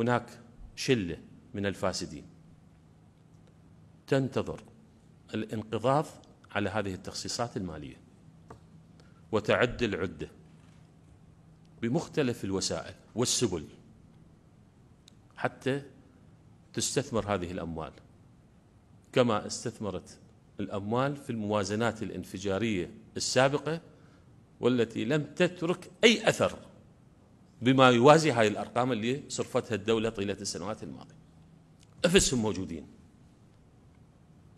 هناك شله من الفاسدين تنتظر الانقضاض على هذه التخصيصات الماليه وتعد العده بمختلف الوسائل والسبل حتى تستثمر هذه الاموال كما استثمرت الاموال في الموازنات الانفجاريه السابقه والتي لم تترك اي اثر بما يوازي هاي الأرقام اللي صرفتها الدولة طيلة السنوات الماضية نفسهم موجودين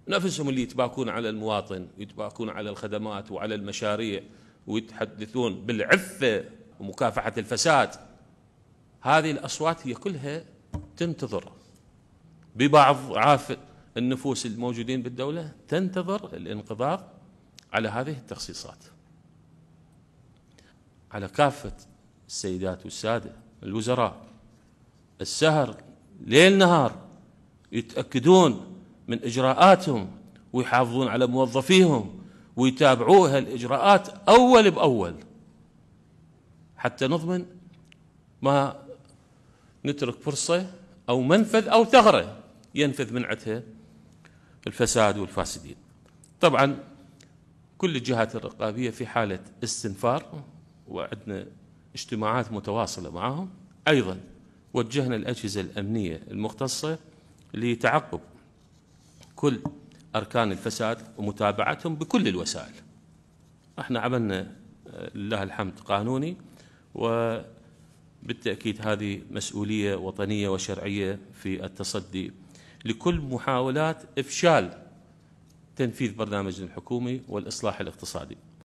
نفسهم اللي يتباكون على المواطن ويتباكون على الخدمات وعلى المشاريع ويتحدثون بالعفة ومكافحة الفساد هذه الأصوات هي كلها تنتظر ببعض عاف النفوس الموجودين بالدولة تنتظر الانقضاض على هذه التخصيصات على كافة السيدات والسادة الوزراء السهر ليل نهار يتأكدون من إجراءاتهم ويحافظون على موظفيهم ويتابعوها الإجراءات أول بأول حتى نضمن ما نترك فرصة أو منفذ أو ثغرة ينفذ من عندها الفساد والفاسدين طبعا كل الجهات الرقابية في حالة استنفار وعندنا اجتماعات متواصلة معهم أيضا وجهنا الأجهزة الأمنية المختصة لتعقب كل أركان الفساد ومتابعتهم بكل الوسائل احنا عملنا آه، لله الحمد قانوني وبالتأكيد هذه مسؤولية وطنية وشرعية في التصدي لكل محاولات إفشال تنفيذ برنامجنا الحكومي والإصلاح الاقتصادي